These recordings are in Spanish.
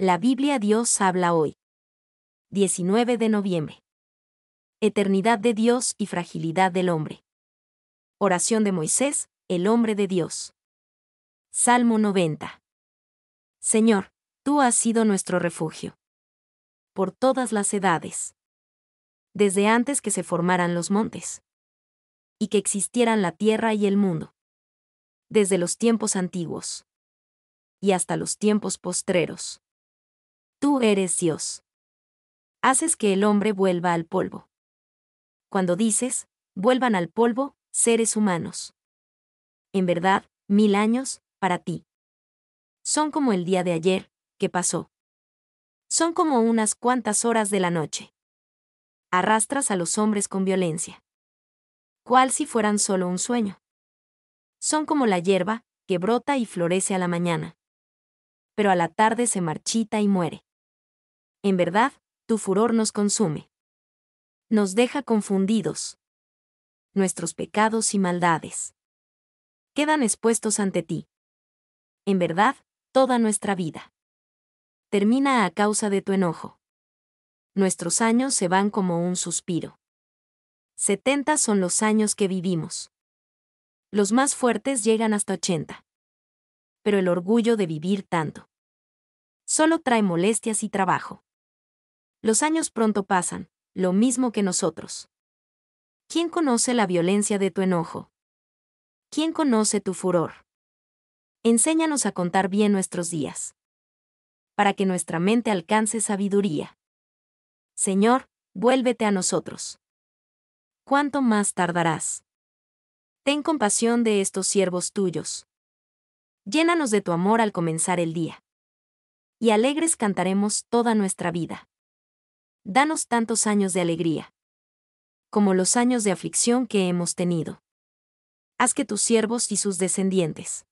La Biblia Dios habla hoy. 19 de noviembre. Eternidad de Dios y fragilidad del hombre. Oración de Moisés, el hombre de Dios. Salmo 90. Señor, tú has sido nuestro refugio. Por todas las edades. Desde antes que se formaran los montes. Y que existieran la tierra y el mundo. Desde los tiempos antiguos. Y hasta los tiempos postreros Tú eres Dios. Haces que el hombre vuelva al polvo. Cuando dices, vuelvan al polvo, seres humanos. En verdad, mil años, para ti. Son como el día de ayer, que pasó. Son como unas cuantas horas de la noche. Arrastras a los hombres con violencia. Cual si fueran solo un sueño. Son como la hierba, que brota y florece a la mañana. Pero a la tarde se marchita y muere en verdad, tu furor nos consume. Nos deja confundidos. Nuestros pecados y maldades quedan expuestos ante ti. En verdad, toda nuestra vida termina a causa de tu enojo. Nuestros años se van como un suspiro. Setenta son los años que vivimos. Los más fuertes llegan hasta ochenta. Pero el orgullo de vivir tanto solo trae molestias y trabajo. Los años pronto pasan, lo mismo que nosotros. ¿Quién conoce la violencia de tu enojo? ¿Quién conoce tu furor? Enséñanos a contar bien nuestros días. Para que nuestra mente alcance sabiduría. Señor, vuélvete a nosotros. ¿Cuánto más tardarás? Ten compasión de estos siervos tuyos. Llénanos de tu amor al comenzar el día. Y alegres cantaremos toda nuestra vida danos tantos años de alegría, como los años de aflicción que hemos tenido. Haz que tus siervos y sus descendientes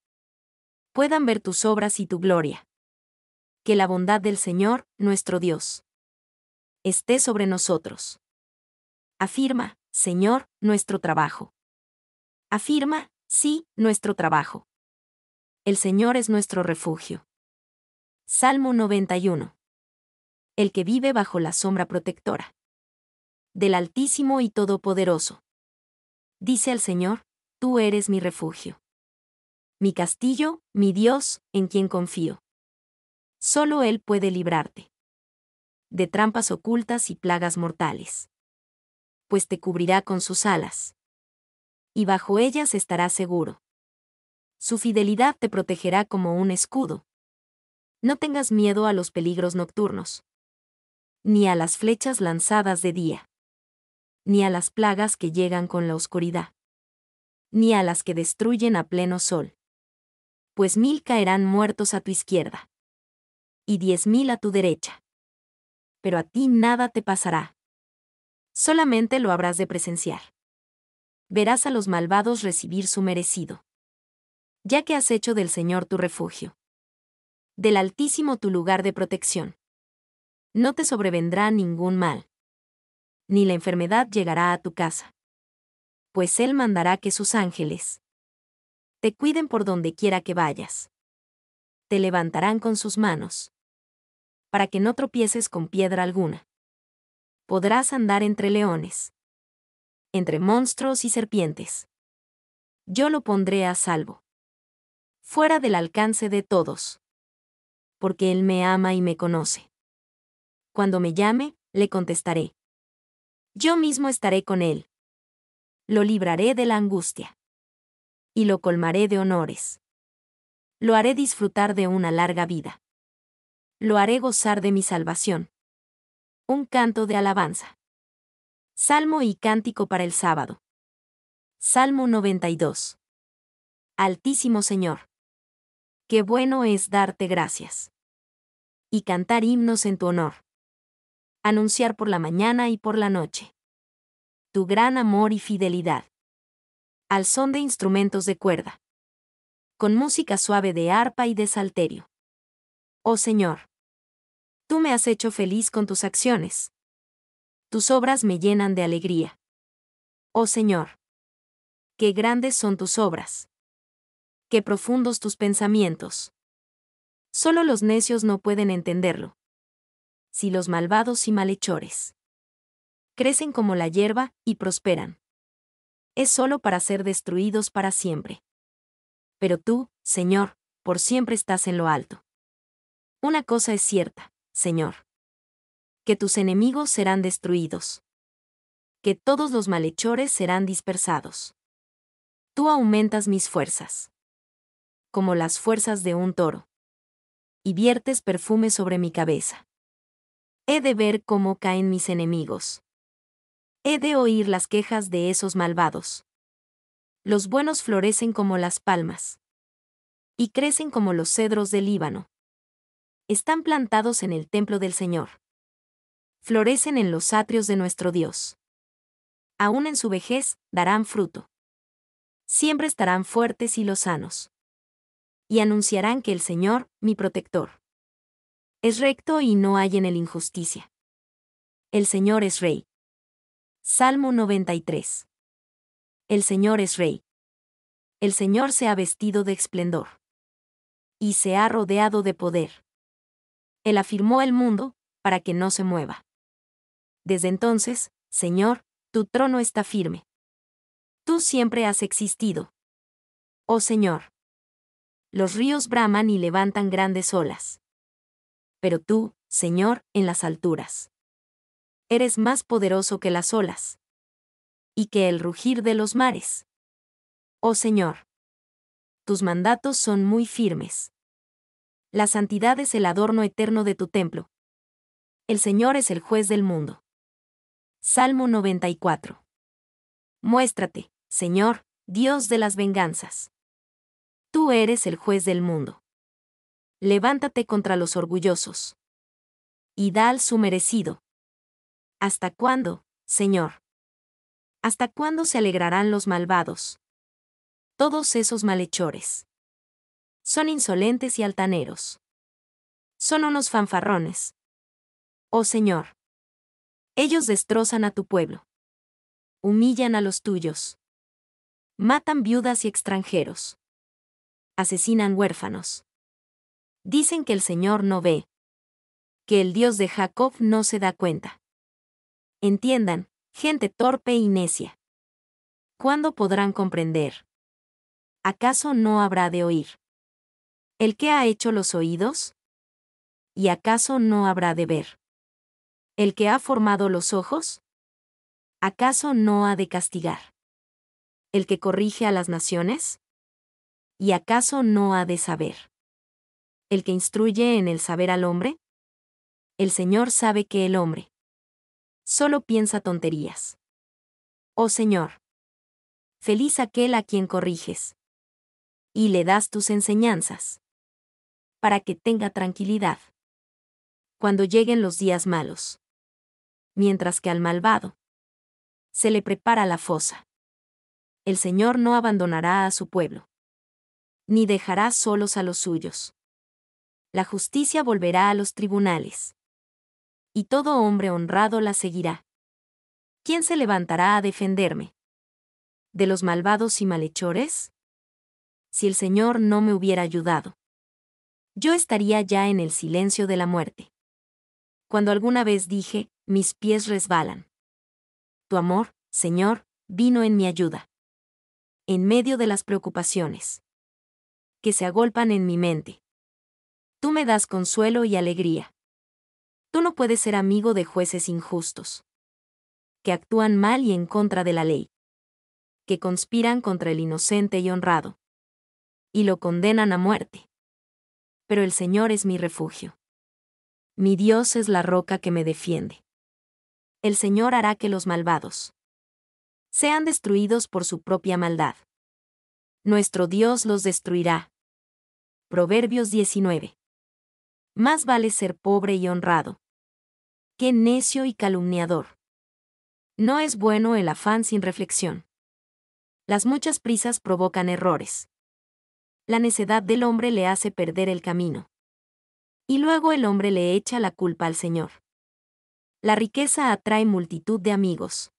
puedan ver tus obras y tu gloria. Que la bondad del Señor, nuestro Dios, esté sobre nosotros. Afirma, Señor, nuestro trabajo. Afirma, sí, nuestro trabajo. El Señor es nuestro refugio. Salmo 91 el que vive bajo la sombra protectora del Altísimo y Todopoderoso. Dice al Señor, tú eres mi refugio. Mi castillo, mi Dios, en quien confío. Solo Él puede librarte de trampas ocultas y plagas mortales. Pues te cubrirá con sus alas. Y bajo ellas estarás seguro. Su fidelidad te protegerá como un escudo. No tengas miedo a los peligros nocturnos ni a las flechas lanzadas de día, ni a las plagas que llegan con la oscuridad, ni a las que destruyen a pleno sol. Pues mil caerán muertos a tu izquierda, y diez mil a tu derecha. Pero a ti nada te pasará. Solamente lo habrás de presenciar. Verás a los malvados recibir su merecido. Ya que has hecho del Señor tu refugio. Del Altísimo tu lugar de protección no te sobrevendrá ningún mal. Ni la enfermedad llegará a tu casa. Pues Él mandará que sus ángeles te cuiden por donde quiera que vayas. Te levantarán con sus manos. Para que no tropieces con piedra alguna. Podrás andar entre leones. Entre monstruos y serpientes. Yo lo pondré a salvo. Fuera del alcance de todos. Porque Él me ama y me conoce. Cuando me llame, le contestaré. Yo mismo estaré con él. Lo libraré de la angustia. Y lo colmaré de honores. Lo haré disfrutar de una larga vida. Lo haré gozar de mi salvación. Un canto de alabanza. Salmo y cántico para el sábado. Salmo 92. Altísimo Señor. Qué bueno es darte gracias. Y cantar himnos en tu honor anunciar por la mañana y por la noche. Tu gran amor y fidelidad. Al son de instrumentos de cuerda. Con música suave de arpa y de salterio. Oh Señor. Tú me has hecho feliz con tus acciones. Tus obras me llenan de alegría. Oh Señor. Qué grandes son tus obras. Qué profundos tus pensamientos. Solo los necios no pueden entenderlo si los malvados y malhechores crecen como la hierba y prosperan. Es solo para ser destruidos para siempre. Pero tú, Señor, por siempre estás en lo alto. Una cosa es cierta, Señor. Que tus enemigos serán destruidos. Que todos los malhechores serán dispersados. Tú aumentas mis fuerzas. Como las fuerzas de un toro. Y viertes perfume sobre mi cabeza. He de ver cómo caen mis enemigos. He de oír las quejas de esos malvados. Los buenos florecen como las palmas. Y crecen como los cedros del Líbano. Están plantados en el templo del Señor. Florecen en los atrios de nuestro Dios. Aún en su vejez, darán fruto. Siempre estarán fuertes y sanos. Y anunciarán que el Señor, mi protector, es recto y no hay en él injusticia. El Señor es Rey. Salmo 93. El Señor es Rey. El Señor se ha vestido de esplendor. Y se ha rodeado de poder. Él afirmó el mundo, para que no se mueva. Desde entonces, Señor, tu trono está firme. Tú siempre has existido. Oh Señor. Los ríos braman y levantan grandes olas pero tú, Señor, en las alturas. Eres más poderoso que las olas. Y que el rugir de los mares. Oh Señor. Tus mandatos son muy firmes. La santidad es el adorno eterno de tu templo. El Señor es el juez del mundo. Salmo 94. Muéstrate, Señor, Dios de las venganzas. Tú eres el juez del mundo levántate contra los orgullosos. Y al su merecido. ¿Hasta cuándo, Señor? ¿Hasta cuándo se alegrarán los malvados? Todos esos malhechores. Son insolentes y altaneros. Son unos fanfarrones. Oh Señor. Ellos destrozan a tu pueblo. Humillan a los tuyos. Matan viudas y extranjeros. Asesinan huérfanos Dicen que el Señor no ve, que el Dios de Jacob no se da cuenta. Entiendan, gente torpe y necia. ¿Cuándo podrán comprender? ¿Acaso no habrá de oír? ¿El que ha hecho los oídos? ¿Y acaso no habrá de ver? ¿El que ha formado los ojos? ¿Acaso no ha de castigar? ¿El que corrige a las naciones? ¿Y acaso no ha de saber? el que instruye en el saber al hombre? El Señor sabe que el hombre solo piensa tonterías. Oh Señor, feliz aquel a quien corriges y le das tus enseñanzas para que tenga tranquilidad cuando lleguen los días malos, mientras que al malvado se le prepara la fosa. El Señor no abandonará a su pueblo, ni dejará solos a los suyos la justicia volverá a los tribunales. Y todo hombre honrado la seguirá. ¿Quién se levantará a defenderme? ¿De los malvados y malhechores? Si el Señor no me hubiera ayudado. Yo estaría ya en el silencio de la muerte. Cuando alguna vez dije, mis pies resbalan. Tu amor, Señor, vino en mi ayuda. En medio de las preocupaciones que se agolpan en mi mente Tú me das consuelo y alegría. Tú no puedes ser amigo de jueces injustos. Que actúan mal y en contra de la ley. Que conspiran contra el inocente y honrado. Y lo condenan a muerte. Pero el Señor es mi refugio. Mi Dios es la roca que me defiende. El Señor hará que los malvados sean destruidos por su propia maldad. Nuestro Dios los destruirá. Proverbios 19. Más vale ser pobre y honrado. Qué necio y calumniador. No es bueno el afán sin reflexión. Las muchas prisas provocan errores. La necedad del hombre le hace perder el camino. Y luego el hombre le echa la culpa al Señor. La riqueza atrae multitud de amigos.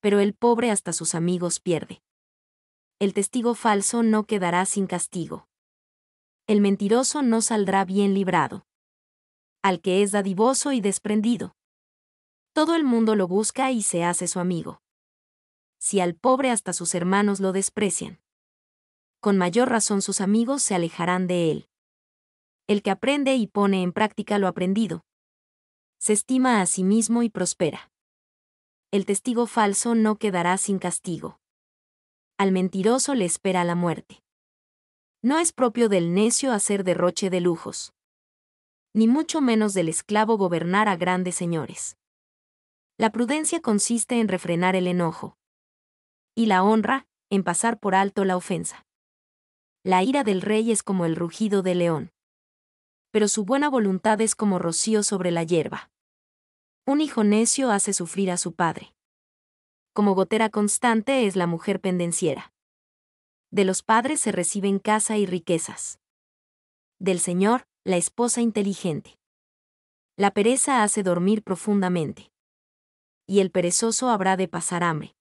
Pero el pobre hasta sus amigos pierde. El testigo falso no quedará sin castigo el mentiroso no saldrá bien librado. Al que es dadivoso y desprendido. Todo el mundo lo busca y se hace su amigo. Si al pobre hasta sus hermanos lo desprecian. Con mayor razón sus amigos se alejarán de él. El que aprende y pone en práctica lo aprendido. Se estima a sí mismo y prospera. El testigo falso no quedará sin castigo. Al mentiroso le espera la muerte. No es propio del necio hacer derroche de lujos. Ni mucho menos del esclavo gobernar a grandes señores. La prudencia consiste en refrenar el enojo. Y la honra, en pasar por alto la ofensa. La ira del rey es como el rugido del león. Pero su buena voluntad es como rocío sobre la hierba. Un hijo necio hace sufrir a su padre. Como gotera constante es la mujer pendenciera de los padres se reciben casa y riquezas. Del Señor, la esposa inteligente. La pereza hace dormir profundamente. Y el perezoso habrá de pasar hambre.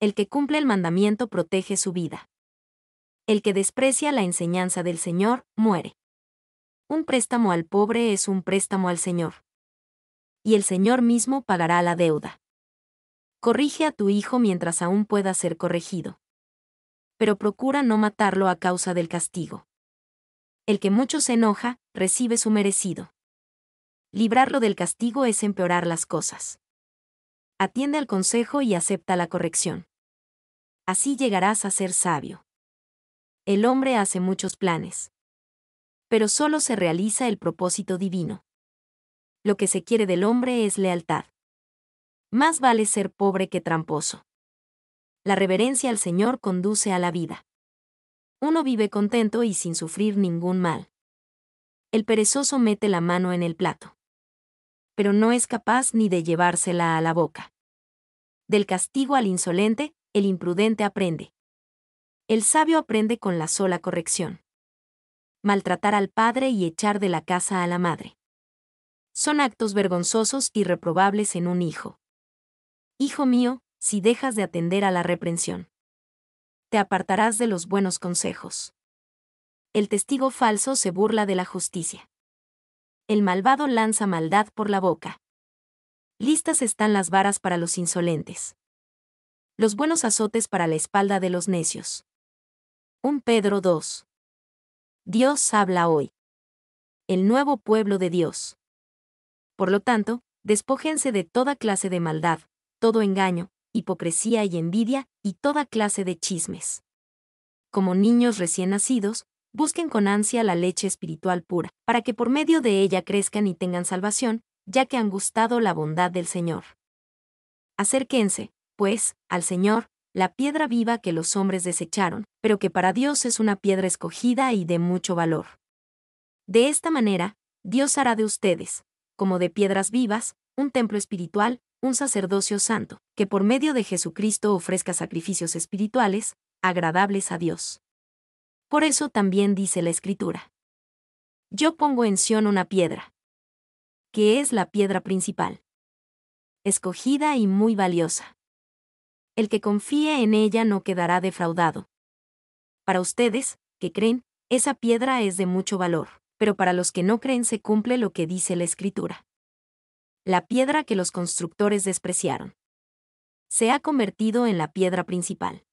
El que cumple el mandamiento protege su vida. El que desprecia la enseñanza del Señor, muere. Un préstamo al pobre es un préstamo al Señor. Y el Señor mismo pagará la deuda. Corrige a tu hijo mientras aún pueda ser corregido pero procura no matarlo a causa del castigo. El que mucho se enoja, recibe su merecido. Librarlo del castigo es empeorar las cosas. Atiende al consejo y acepta la corrección. Así llegarás a ser sabio. El hombre hace muchos planes. Pero solo se realiza el propósito divino. Lo que se quiere del hombre es lealtad. Más vale ser pobre que tramposo. La reverencia al Señor conduce a la vida. Uno vive contento y sin sufrir ningún mal. El perezoso mete la mano en el plato. Pero no es capaz ni de llevársela a la boca. Del castigo al insolente, el imprudente aprende. El sabio aprende con la sola corrección. Maltratar al padre y echar de la casa a la madre. Son actos vergonzosos y reprobables en un hijo. Hijo mío, si dejas de atender a la reprensión. Te apartarás de los buenos consejos. El testigo falso se burla de la justicia. El malvado lanza maldad por la boca. Listas están las varas para los insolentes. Los buenos azotes para la espalda de los necios. Un Pedro 2. Dios habla hoy. El nuevo pueblo de Dios. Por lo tanto, despójense de toda clase de maldad, todo engaño, hipocresía y envidia, y toda clase de chismes. Como niños recién nacidos, busquen con ansia la leche espiritual pura, para que por medio de ella crezcan y tengan salvación, ya que han gustado la bondad del Señor. Acérquense, pues, al Señor, la piedra viva que los hombres desecharon, pero que para Dios es una piedra escogida y de mucho valor. De esta manera, Dios hará de ustedes, como de piedras vivas, un templo espiritual, un sacerdocio santo, que por medio de Jesucristo ofrezca sacrificios espirituales, agradables a Dios. Por eso también dice la Escritura. Yo pongo en Sión una piedra, que es la piedra principal, escogida y muy valiosa. El que confíe en ella no quedará defraudado. Para ustedes, que creen, esa piedra es de mucho valor, pero para los que no creen se cumple lo que dice la Escritura la piedra que los constructores despreciaron. Se ha convertido en la piedra principal.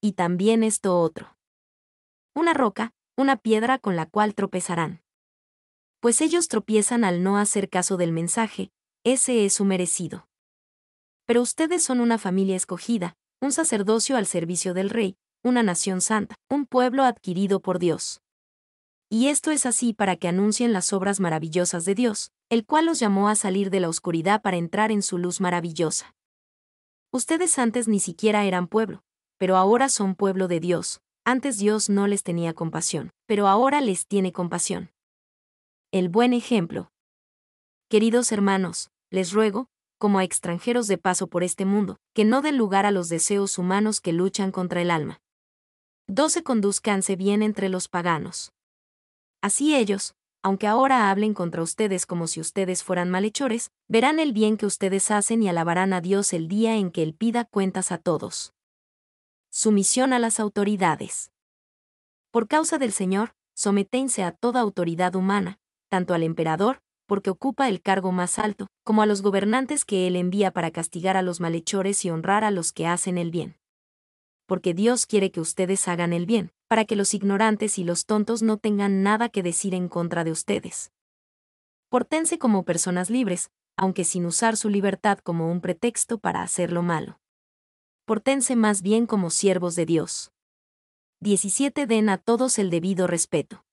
Y también esto otro. Una roca, una piedra con la cual tropezarán. Pues ellos tropiezan al no hacer caso del mensaje, ese es su merecido. Pero ustedes son una familia escogida, un sacerdocio al servicio del rey, una nación santa, un pueblo adquirido por Dios. Y esto es así para que anuncien las obras maravillosas de Dios, el cual los llamó a salir de la oscuridad para entrar en su luz maravillosa. Ustedes antes ni siquiera eran pueblo, pero ahora son pueblo de Dios, antes Dios no les tenía compasión, pero ahora les tiene compasión. El buen ejemplo. Queridos hermanos, les ruego, como a extranjeros de paso por este mundo, que no den lugar a los deseos humanos que luchan contra el alma. 12. Conduzcanse bien entre los paganos. Así ellos, aunque ahora hablen contra ustedes como si ustedes fueran malhechores, verán el bien que ustedes hacen y alabarán a Dios el día en que Él pida cuentas a todos. Sumisión a las autoridades. Por causa del Señor, sometense a toda autoridad humana, tanto al emperador, porque ocupa el cargo más alto, como a los gobernantes que Él envía para castigar a los malhechores y honrar a los que hacen el bien porque Dios quiere que ustedes hagan el bien, para que los ignorantes y los tontos no tengan nada que decir en contra de ustedes. Portense como personas libres, aunque sin usar su libertad como un pretexto para hacer lo malo. Portense más bien como siervos de Dios. 17. Den a todos el debido respeto.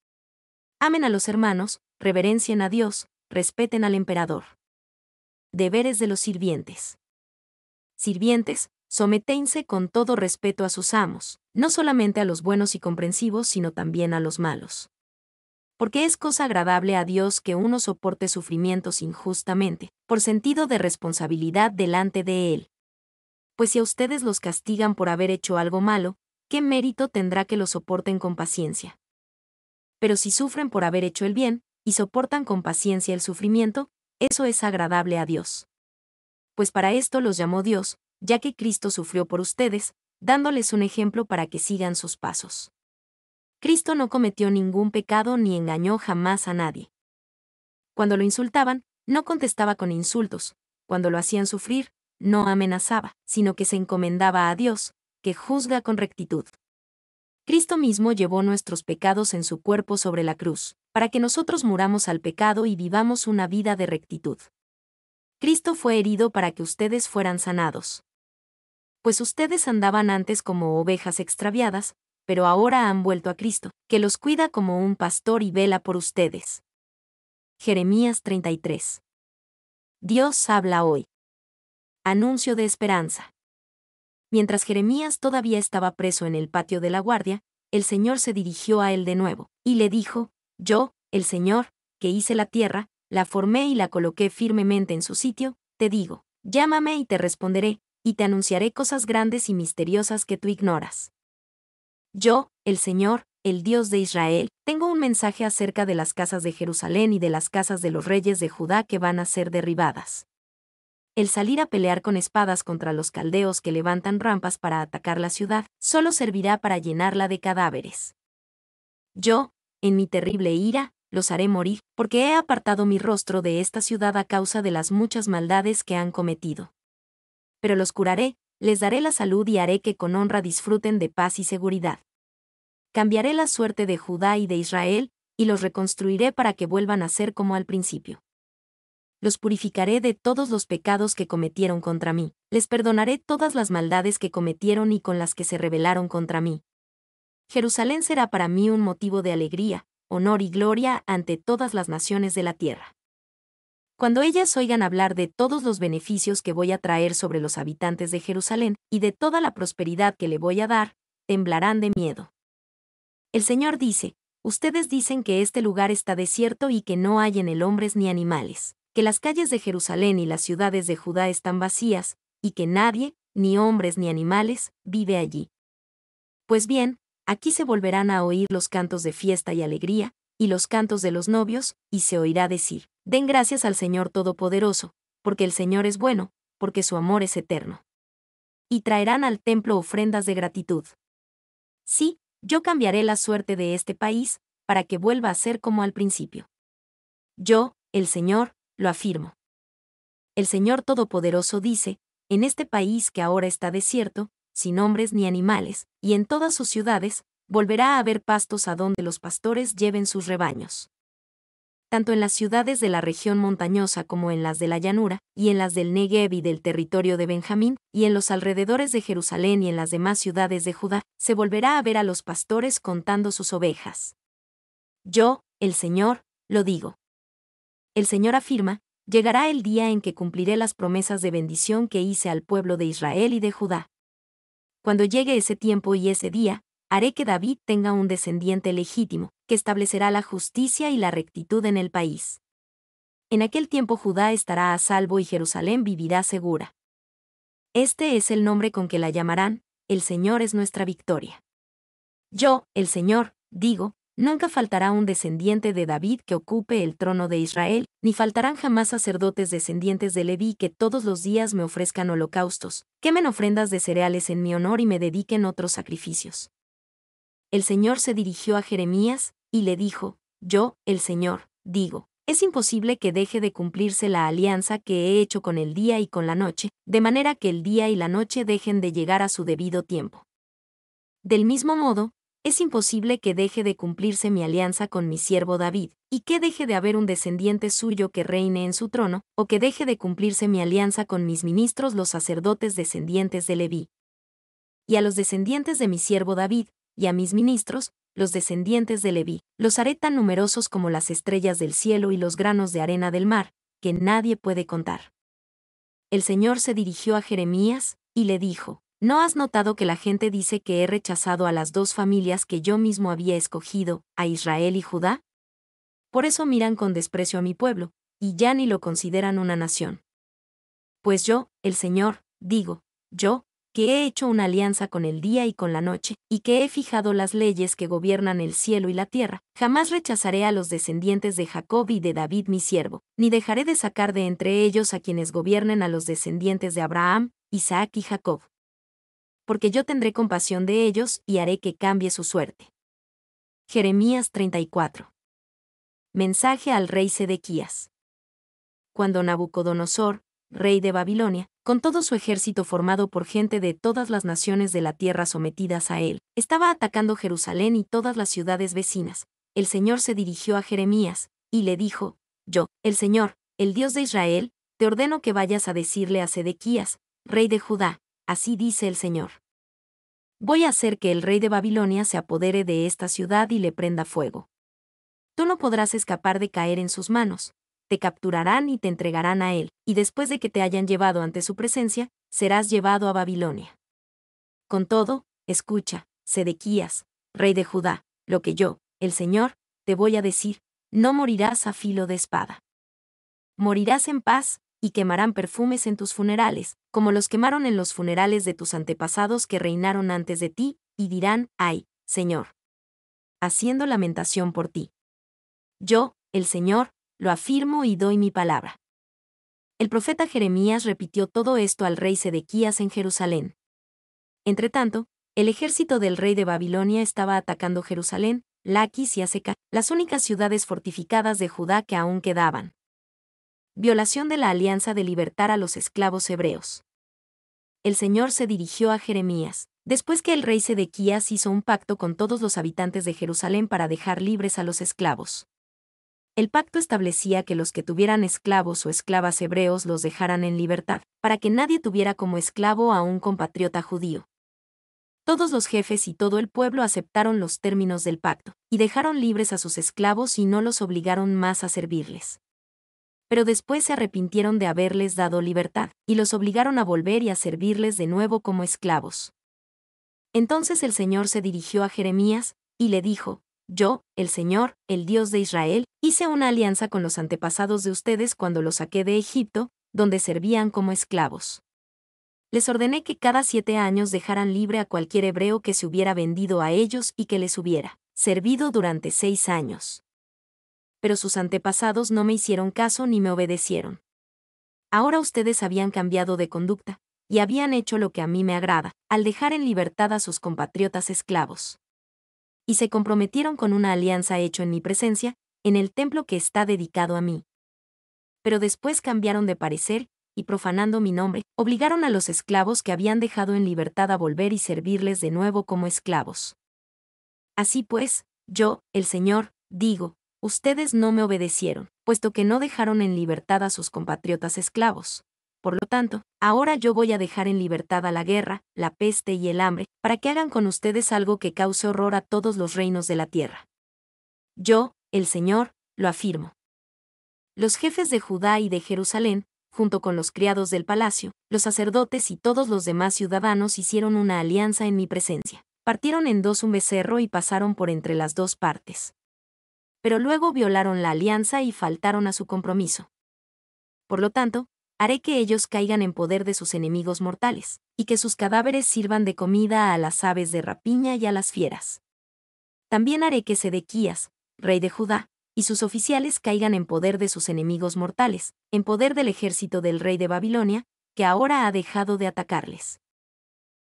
Amen a los hermanos, reverencien a Dios, respeten al emperador. Deberes de los sirvientes. Sirvientes, sometense con todo respeto a sus amos, no solamente a los buenos y comprensivos, sino también a los malos. Porque es cosa agradable a Dios que uno soporte sufrimientos injustamente, por sentido de responsabilidad delante de Él. Pues si a ustedes los castigan por haber hecho algo malo, ¿qué mérito tendrá que lo soporten con paciencia? Pero si sufren por haber hecho el bien, y soportan con paciencia el sufrimiento, eso es agradable a Dios. Pues para esto los llamó Dios, ya que Cristo sufrió por ustedes, dándoles un ejemplo para que sigan sus pasos. Cristo no cometió ningún pecado ni engañó jamás a nadie. Cuando lo insultaban, no contestaba con insultos, cuando lo hacían sufrir, no amenazaba, sino que se encomendaba a Dios, que juzga con rectitud. Cristo mismo llevó nuestros pecados en su cuerpo sobre la cruz, para que nosotros muramos al pecado y vivamos una vida de rectitud. Cristo fue herido para que ustedes fueran sanados pues ustedes andaban antes como ovejas extraviadas, pero ahora han vuelto a Cristo, que los cuida como un pastor y vela por ustedes. Jeremías 33. Dios habla hoy. Anuncio de esperanza. Mientras Jeremías todavía estaba preso en el patio de la guardia, el Señor se dirigió a él de nuevo, y le dijo, Yo, el Señor, que hice la tierra, la formé y la coloqué firmemente en su sitio, te digo, llámame y te responderé, y te anunciaré cosas grandes y misteriosas que tú ignoras. Yo, el Señor, el Dios de Israel, tengo un mensaje acerca de las casas de Jerusalén y de las casas de los reyes de Judá que van a ser derribadas. El salir a pelear con espadas contra los caldeos que levantan rampas para atacar la ciudad, solo servirá para llenarla de cadáveres. Yo, en mi terrible ira, los haré morir, porque he apartado mi rostro de esta ciudad a causa de las muchas maldades que han cometido pero los curaré, les daré la salud y haré que con honra disfruten de paz y seguridad. Cambiaré la suerte de Judá y de Israel, y los reconstruiré para que vuelvan a ser como al principio. Los purificaré de todos los pecados que cometieron contra mí, les perdonaré todas las maldades que cometieron y con las que se rebelaron contra mí. Jerusalén será para mí un motivo de alegría, honor y gloria ante todas las naciones de la tierra. Cuando ellas oigan hablar de todos los beneficios que voy a traer sobre los habitantes de Jerusalén y de toda la prosperidad que le voy a dar, temblarán de miedo. El Señor dice, ustedes dicen que este lugar está desierto y que no hay en él hombres ni animales, que las calles de Jerusalén y las ciudades de Judá están vacías, y que nadie, ni hombres ni animales, vive allí. Pues bien, aquí se volverán a oír los cantos de fiesta y alegría, y los cantos de los novios, y se oirá decir, Den gracias al Señor Todopoderoso, porque el Señor es bueno, porque su amor es eterno. Y traerán al templo ofrendas de gratitud. Sí, yo cambiaré la suerte de este país, para que vuelva a ser como al principio. Yo, el Señor, lo afirmo. El Señor Todopoderoso dice, en este país que ahora está desierto, sin hombres ni animales, y en todas sus ciudades, volverá a haber pastos a donde los pastores lleven sus rebaños tanto en las ciudades de la región montañosa como en las de la llanura, y en las del Negev y del territorio de Benjamín, y en los alrededores de Jerusalén y en las demás ciudades de Judá, se volverá a ver a los pastores contando sus ovejas. Yo, el Señor, lo digo. El Señor afirma, llegará el día en que cumpliré las promesas de bendición que hice al pueblo de Israel y de Judá. Cuando llegue ese tiempo y ese día, haré que David tenga un descendiente legítimo, que establecerá la justicia y la rectitud en el país. En aquel tiempo Judá estará a salvo y Jerusalén vivirá segura. Este es el nombre con que la llamarán, el Señor es nuestra victoria. Yo, el Señor, digo, nunca faltará un descendiente de David que ocupe el trono de Israel, ni faltarán jamás sacerdotes descendientes de Leví que todos los días me ofrezcan holocaustos, quemen ofrendas de cereales en mi honor y me dediquen otros sacrificios el Señor se dirigió a Jeremías, y le dijo, Yo, el Señor, digo, es imposible que deje de cumplirse la alianza que he hecho con el día y con la noche, de manera que el día y la noche dejen de llegar a su debido tiempo. Del mismo modo, es imposible que deje de cumplirse mi alianza con mi siervo David, y que deje de haber un descendiente suyo que reine en su trono, o que deje de cumplirse mi alianza con mis ministros los sacerdotes descendientes de Leví. Y a los descendientes de mi siervo David, y a mis ministros, los descendientes de Leví, los haré tan numerosos como las estrellas del cielo y los granos de arena del mar, que nadie puede contar. El Señor se dirigió a Jeremías, y le dijo, ¿No has notado que la gente dice que he rechazado a las dos familias que yo mismo había escogido, a Israel y Judá? Por eso miran con desprecio a mi pueblo, y ya ni lo consideran una nación. Pues yo, el Señor, digo, yo, que he hecho una alianza con el día y con la noche, y que he fijado las leyes que gobiernan el cielo y la tierra, jamás rechazaré a los descendientes de Jacob y de David mi siervo, ni dejaré de sacar de entre ellos a quienes gobiernen a los descendientes de Abraham, Isaac y Jacob. Porque yo tendré compasión de ellos y haré que cambie su suerte. Jeremías 34. Mensaje al rey Sedequías. Cuando Nabucodonosor, rey de Babilonia, con todo su ejército formado por gente de todas las naciones de la tierra sometidas a él, estaba atacando Jerusalén y todas las ciudades vecinas. El Señor se dirigió a Jeremías, y le dijo, Yo, el Señor, el Dios de Israel, te ordeno que vayas a decirle a Sedequías, rey de Judá, así dice el Señor. Voy a hacer que el rey de Babilonia se apodere de esta ciudad y le prenda fuego. Tú no podrás escapar de caer en sus manos, te capturarán y te entregarán a él, y después de que te hayan llevado ante su presencia, serás llevado a Babilonia. Con todo, escucha, Sedequías, rey de Judá, lo que yo, el Señor, te voy a decir, no morirás a filo de espada. Morirás en paz, y quemarán perfumes en tus funerales, como los quemaron en los funerales de tus antepasados que reinaron antes de ti, y dirán, ay, Señor. Haciendo lamentación por ti. Yo, el Señor, lo afirmo y doy mi palabra. El profeta Jeremías repitió todo esto al rey Sedequías en Jerusalén. Entretanto, el ejército del rey de Babilonia estaba atacando Jerusalén, Laquis y Aseca, las únicas ciudades fortificadas de Judá que aún quedaban. Violación de la alianza de libertar a los esclavos hebreos. El Señor se dirigió a Jeremías, después que el rey Sedequías hizo un pacto con todos los habitantes de Jerusalén para dejar libres a los esclavos. El pacto establecía que los que tuvieran esclavos o esclavas hebreos los dejaran en libertad, para que nadie tuviera como esclavo a un compatriota judío. Todos los jefes y todo el pueblo aceptaron los términos del pacto, y dejaron libres a sus esclavos y no los obligaron más a servirles. Pero después se arrepintieron de haberles dado libertad, y los obligaron a volver y a servirles de nuevo como esclavos. Entonces el Señor se dirigió a Jeremías, y le dijo, yo, el Señor, el Dios de Israel, hice una alianza con los antepasados de ustedes cuando los saqué de Egipto, donde servían como esclavos. Les ordené que cada siete años dejaran libre a cualquier hebreo que se hubiera vendido a ellos y que les hubiera servido durante seis años. Pero sus antepasados no me hicieron caso ni me obedecieron. Ahora ustedes habían cambiado de conducta, y habían hecho lo que a mí me agrada, al dejar en libertad a sus compatriotas esclavos y se comprometieron con una alianza hecha en mi presencia, en el templo que está dedicado a mí. Pero después cambiaron de parecer, y profanando mi nombre, obligaron a los esclavos que habían dejado en libertad a volver y servirles de nuevo como esclavos. Así pues, yo, el Señor, digo, ustedes no me obedecieron, puesto que no dejaron en libertad a sus compatriotas esclavos. Por lo tanto, ahora yo voy a dejar en libertad a la guerra, la peste y el hambre, para que hagan con ustedes algo que cause horror a todos los reinos de la tierra. Yo, el Señor, lo afirmo. Los jefes de Judá y de Jerusalén, junto con los criados del palacio, los sacerdotes y todos los demás ciudadanos hicieron una alianza en mi presencia. Partieron en dos un becerro y pasaron por entre las dos partes. Pero luego violaron la alianza y faltaron a su compromiso. Por lo tanto, haré que ellos caigan en poder de sus enemigos mortales, y que sus cadáveres sirvan de comida a las aves de rapiña y a las fieras. También haré que Sedequías, rey de Judá, y sus oficiales caigan en poder de sus enemigos mortales, en poder del ejército del rey de Babilonia, que ahora ha dejado de atacarles.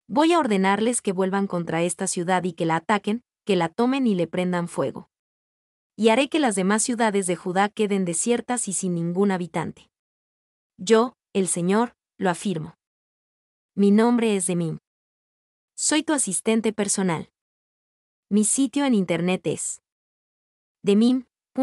Voy a ordenarles que vuelvan contra esta ciudad y que la ataquen, que la tomen y le prendan fuego. Y haré que las demás ciudades de Judá queden desiertas y sin ningún habitante. Yo, el Señor, lo afirmo. Mi nombre es Demim. Soy tu asistente personal. Mi sitio en internet es demim.es.tl.